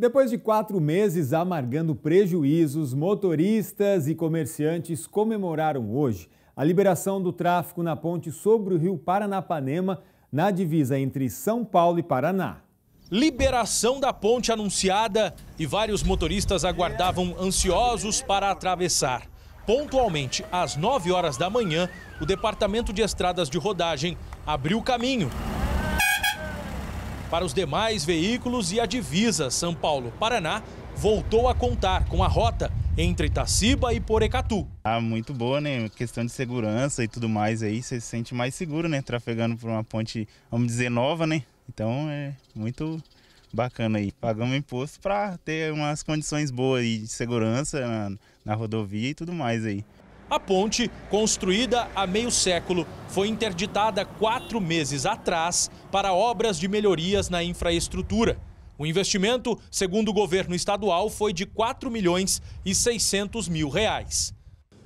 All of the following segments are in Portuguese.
Depois de quatro meses amargando prejuízos, motoristas e comerciantes comemoraram hoje a liberação do tráfego na ponte sobre o rio Paranapanema, na divisa entre São Paulo e Paraná. Liberação da ponte anunciada e vários motoristas aguardavam ansiosos para atravessar. Pontualmente, às 9 horas da manhã, o Departamento de Estradas de Rodagem abriu o caminho para os demais veículos e a divisa São Paulo-Paraná voltou a contar com a rota entre Itaciba e Porecatu. Ah, muito boa, né? Questão de segurança e tudo mais aí, você se sente mais seguro, né? Trafegando por uma ponte, vamos dizer, nova, né? Então é muito bacana aí. Pagamos imposto para ter umas condições boas aí de segurança na, na rodovia e tudo mais aí. A ponte, construída há meio século, foi interditada quatro meses atrás para obras de melhorias na infraestrutura. O investimento, segundo o governo estadual, foi de 4 milhões e 600 mil reais.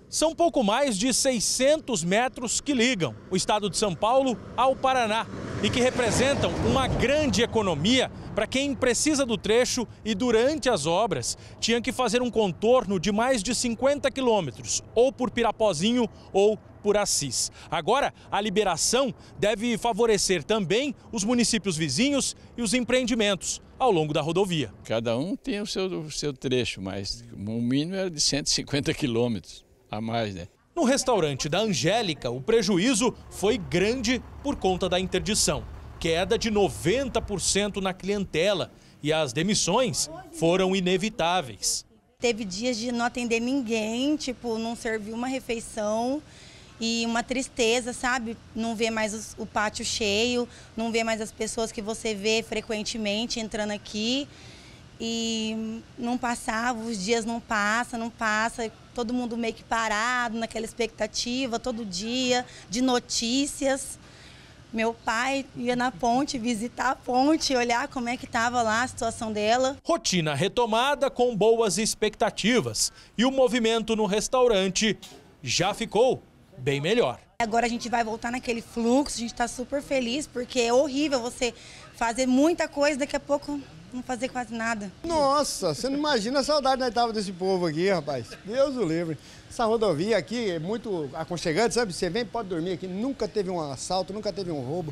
São pouco mais de 600 metros que ligam o estado de São Paulo ao Paraná, e que representam uma grande economia para quem precisa do trecho e durante as obras tinha que fazer um contorno de mais de 50 quilômetros, ou por Pirapozinho ou por Assis. Agora, a liberação deve favorecer também os municípios vizinhos e os empreendimentos ao longo da rodovia. Cada um tem o seu, o seu trecho, mas o mínimo era é de 150 quilômetros a mais, né? No restaurante da Angélica, o prejuízo foi grande por conta da interdição. Queda de 90% na clientela e as demissões foram inevitáveis. Teve dias de não atender ninguém, tipo, não servir uma refeição e uma tristeza, sabe? Não ver mais os, o pátio cheio, não ver mais as pessoas que você vê frequentemente entrando aqui e não passava, os dias não passam, não passa, todo mundo meio que parado naquela expectativa, todo dia, de notícias. Meu pai ia na ponte visitar a ponte, olhar como é que estava lá a situação dela. Rotina retomada com boas expectativas e o movimento no restaurante já ficou bem melhor. Agora a gente vai voltar naquele fluxo, a gente está super feliz, porque é horrível você fazer muita coisa, daqui a pouco não fazer quase nada. Nossa, você não imagina a saudade da etapa desse povo aqui, rapaz. Deus o livre. Essa rodovia aqui é muito aconchegante, sabe? Você vem, pode dormir aqui. Nunca teve um assalto, nunca teve um roubo.